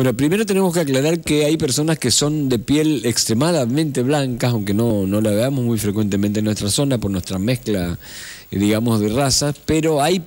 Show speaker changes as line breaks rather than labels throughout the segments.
Bueno, primero tenemos que aclarar que hay personas que son de piel extremadamente blancas, aunque no, no la veamos muy frecuentemente en nuestra zona por nuestra mezcla, eh, digamos, de razas, pero hay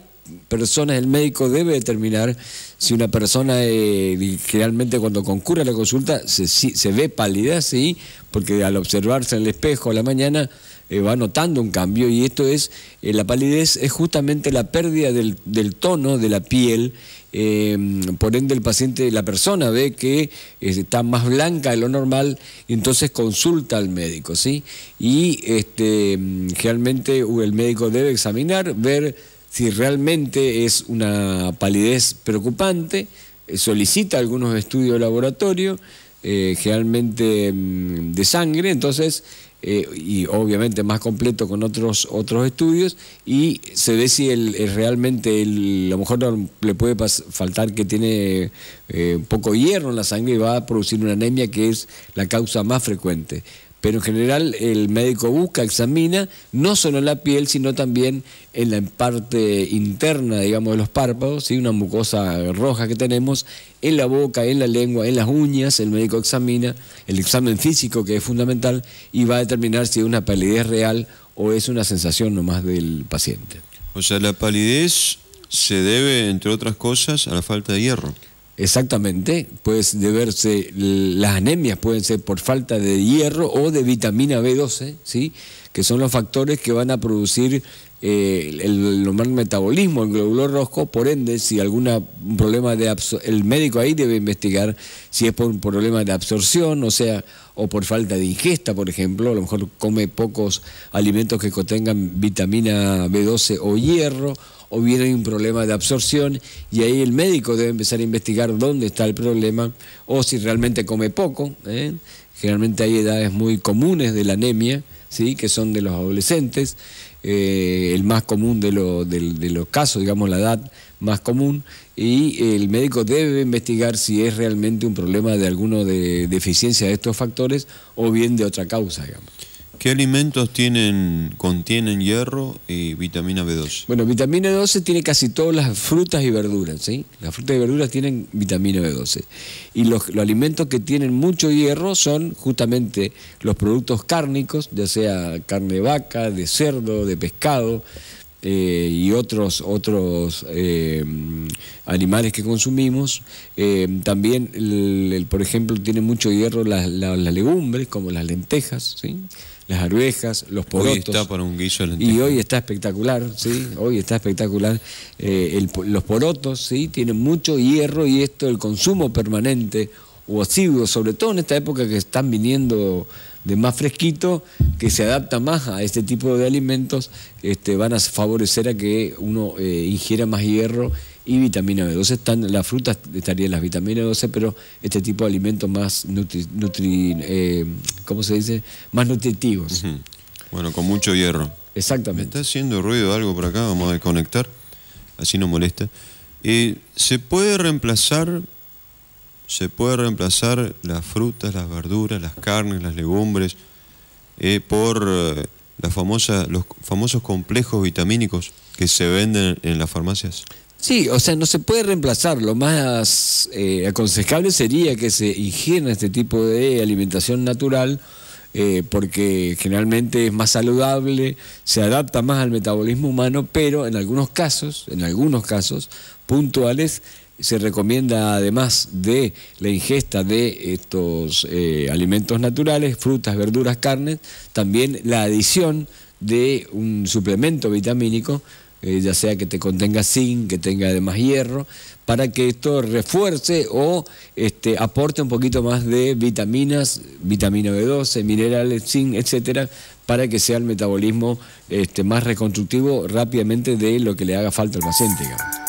personas, el médico debe determinar si una persona eh, generalmente cuando concurre a la consulta se, se ve pálida, sí, porque al observarse en el espejo a la mañana eh, va notando un cambio y esto es, eh, la palidez es justamente la pérdida del, tono de la piel, eh, por ende el paciente, la persona ve que está más blanca de lo normal, y entonces consulta al médico, ¿sí? Y este, realmente uh, el médico debe examinar, ver si realmente es una palidez preocupante, solicita algunos estudios de laboratorio, generalmente mm, de sangre, entonces eh, y obviamente más completo con otros, otros estudios y se ve si el, eh, realmente, a lo mejor no le puede faltar que tiene eh, poco hierro en la sangre y va a producir una anemia que es la causa más frecuente pero en general el médico busca, examina, no solo en la piel, sino también en la parte interna, digamos, de los párpados, una mucosa roja que tenemos, en la boca, en la lengua, en las uñas, el médico examina, el examen físico que es fundamental y va a determinar si es una palidez real o es una sensación nomás del paciente.
O sea, la palidez se debe, entre otras cosas, a la falta de hierro.
Exactamente, pues deberse, las anemias pueden ser por falta de hierro o de vitamina B12, ¿sí? que son los factores que van a producir eh, el, normal metabolismo, el glóbulo rojo, por ende, si alguna problema de el médico ahí debe investigar si es por un problema de absorción, o sea, o por falta de ingesta, por ejemplo, a lo mejor come pocos alimentos que contengan vitamina B12 o hierro, o bien hay un problema de absorción y ahí el médico debe empezar a investigar dónde está el problema o si realmente come poco. ¿eh? Generalmente hay edades muy comunes de la anemia, ¿sí? que son de los adolescentes, eh, el más común de, los casos, digamos la edad más común, y el médico debe investigar si es realmente un problema de alguna de, deficiencia de estos factores o bien de otra causa, digamos.
¿Qué alimentos tienen, contienen hierro y vitamina B12?
Bueno, vitamina B12 tiene casi todas las frutas y verduras, ¿sí? Las frutas y verduras tienen vitamina B12. Y los, alimentos que tienen mucho hierro son justamente los productos cárnicos, ya sea carne de vaca, de cerdo, de pescado, eh, y otros, otros eh, animales que consumimos. Eh, también, por ejemplo, tiene mucho hierro las, las legumbres, como las lentejas, ¿sí? las arvejas, los porotos. Y hoy está espectacular, ¿sí? Hoy está espectacular. Eh, los porotos, ¿sí? Tienen mucho hierro y esto, el consumo permanente o asiduo, sobre todo en esta época que están viniendo de más fresquito, que se adapta más a este tipo de alimentos, este, van a favorecer a que uno eh, ingiera más hierro y vitamina B12. Están, las frutas estarían las vitaminas B12, pero este tipo de alimentos más eh, se dice? Más nutritivos.
Bueno, con mucho hierro.
Exactamente.
está haciendo ruido algo por acá, vamos a desconectar, así no molesta. Eh, ¿Se puede reemplazar se puede reemplazar las frutas, las verduras, las carnes, las legumbres eh, por los famosos complejos vitamínicos que se venden en las farmacias?
Sí, o sea, no se puede reemplazar. Lo más eh, aconsejable sería que se ingiera este tipo de alimentación natural. Eh, porque generalmente es más saludable, se adapta más al metabolismo humano, pero en algunos casos, en algunos casos puntuales, se recomienda además de la ingesta de estos eh, alimentos naturales, frutas, verduras, carnes, también la adición de un suplemento vitamínico eh, ya sea que te contenga zinc, que tenga además hierro, para que esto refuerce o este, aporte un poquito más de vitaminas, vitamina B12, minerales, zinc, etcétera, para que sea el metabolismo este, más reconstructivo rápidamente de lo que le haga falta al paciente.